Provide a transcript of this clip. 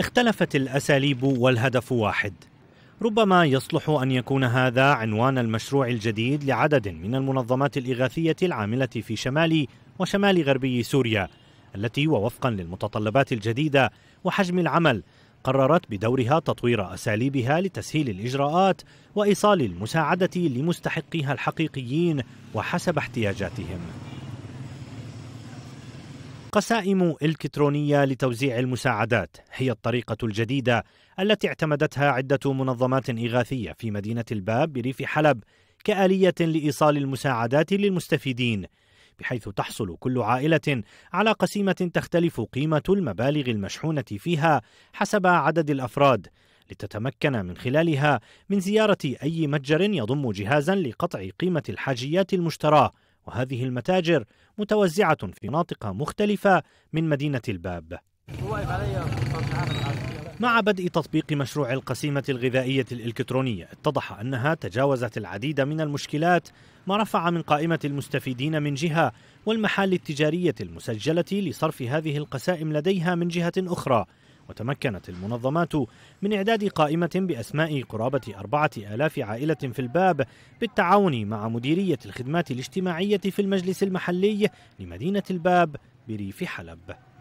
اختلفت الاساليب والهدف واحد ربما يصلح ان يكون هذا عنوان المشروع الجديد لعدد من المنظمات الاغاثيه العامله في شمال وشمال غربي سوريا التي ووفقا للمتطلبات الجديده وحجم العمل قررت بدورها تطوير اساليبها لتسهيل الاجراءات وايصال المساعده لمستحقيها الحقيقيين وحسب احتياجاتهم قسائم الكترونيه لتوزيع المساعدات هي الطريقه الجديده التي اعتمدتها عده منظمات اغاثيه في مدينه الباب بريف حلب كاليه لايصال المساعدات للمستفيدين بحيث تحصل كل عائله على قسيمه تختلف قيمه المبالغ المشحونه فيها حسب عدد الافراد لتتمكن من خلالها من زياره اي متجر يضم جهازا لقطع قيمه الحاجيات المشتراه وهذه المتاجر متوزعة في مناطق مختلفة من مدينة الباب مع بدء تطبيق مشروع القسيمة الغذائية الإلكترونية اتضح أنها تجاوزت العديد من المشكلات ما رفع من قائمة المستفيدين من جهة والمحال التجارية المسجلة لصرف هذه القسائم لديها من جهة أخرى وتمكنت المنظمات من إعداد قائمة بأسماء قرابة أربعة آلاف عائلة في الباب بالتعاون مع مديرية الخدمات الاجتماعية في المجلس المحلي لمدينة الباب بريف حلب